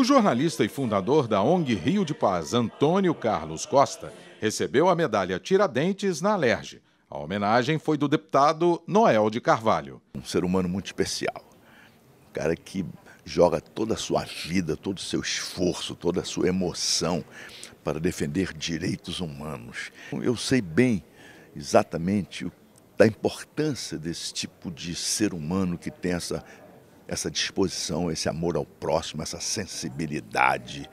O jornalista e fundador da ONG Rio de Paz, Antônio Carlos Costa, recebeu a medalha Tiradentes na Alerge. A homenagem foi do deputado Noel de Carvalho. Um ser humano muito especial. Um cara que joga toda a sua vida, todo o seu esforço, toda a sua emoção para defender direitos humanos. Eu sei bem exatamente da importância desse tipo de ser humano que tem essa essa disposição, esse amor ao próximo, essa sensibilidade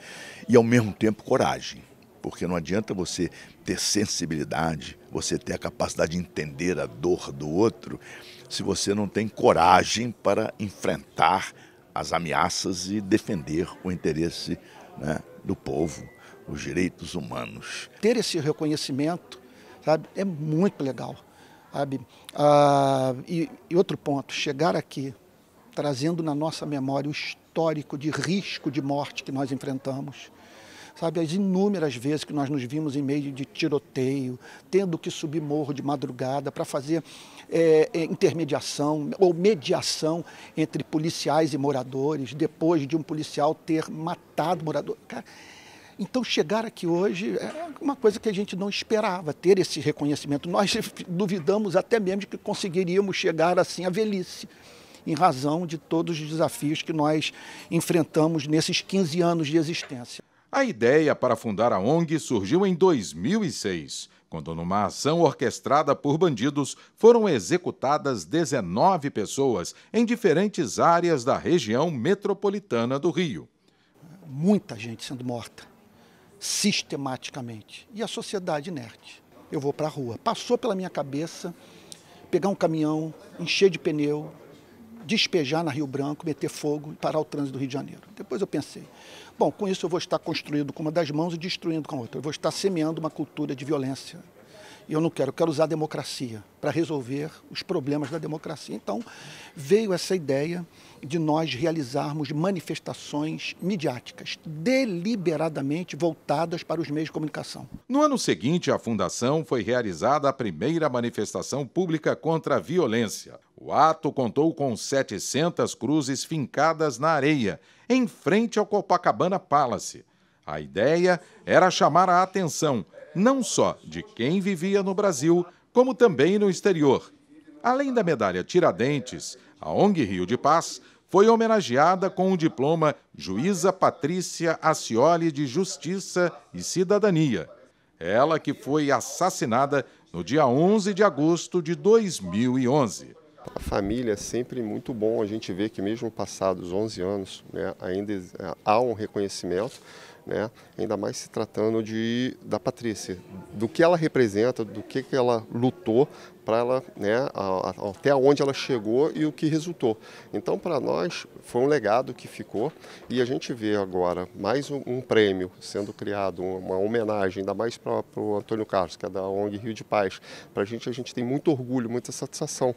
e, ao mesmo tempo, coragem. Porque não adianta você ter sensibilidade, você ter a capacidade de entender a dor do outro, se você não tem coragem para enfrentar as ameaças e defender o interesse né, do povo, os direitos humanos. Ter esse reconhecimento sabe, é muito legal. Sabe? Ah, e, e outro ponto, chegar aqui trazendo na nossa memória o histórico de risco de morte que nós enfrentamos. Sabe, as inúmeras vezes que nós nos vimos em meio de tiroteio, tendo que subir morro de madrugada para fazer é, é, intermediação ou mediação entre policiais e moradores, depois de um policial ter matado morador. Cara, então, chegar aqui hoje é uma coisa que a gente não esperava, ter esse reconhecimento. Nós duvidamos até mesmo de que conseguiríamos chegar assim à velhice em razão de todos os desafios que nós enfrentamos nesses 15 anos de existência. A ideia para fundar a ONG surgiu em 2006, quando, numa ação orquestrada por bandidos, foram executadas 19 pessoas em diferentes áreas da região metropolitana do Rio. Muita gente sendo morta, sistematicamente. E a sociedade inerte. Eu vou para a rua. Passou pela minha cabeça pegar um caminhão, encher de pneu, despejar na Rio Branco, meter fogo e parar o trânsito do Rio de Janeiro. Depois eu pensei, bom, com isso eu vou estar construindo com uma das mãos e destruindo com a outra. Eu vou estar semeando uma cultura de violência e eu não quero, eu quero usar a democracia para resolver os problemas da democracia. Então, veio essa ideia de nós realizarmos manifestações midiáticas, deliberadamente voltadas para os meios de comunicação. No ano seguinte, à fundação foi realizada a primeira manifestação pública contra a violência. O ato contou com 700 cruzes fincadas na areia, em frente ao Copacabana Palace. A ideia era chamar a atenção não só de quem vivia no Brasil, como também no exterior. Além da medalha Tiradentes, a ONG Rio de Paz foi homenageada com o diploma Juíza Patrícia Acioli de Justiça e Cidadania. Ela que foi assassinada no dia 11 de agosto de 2011. A família é sempre muito bom a gente vê que mesmo passados 11 anos né, ainda há um reconhecimento, né? ainda mais se tratando de, da Patrícia, do que ela representa, do que, que ela lutou para ela, né, até onde ela chegou e o que resultou. Então, para nós, foi um legado que ficou e a gente vê agora mais um, um prêmio sendo criado, uma homenagem, ainda mais para o Antônio Carlos, que é da ONG Rio de Paz. Para a gente, a gente tem muito orgulho, muita satisfação.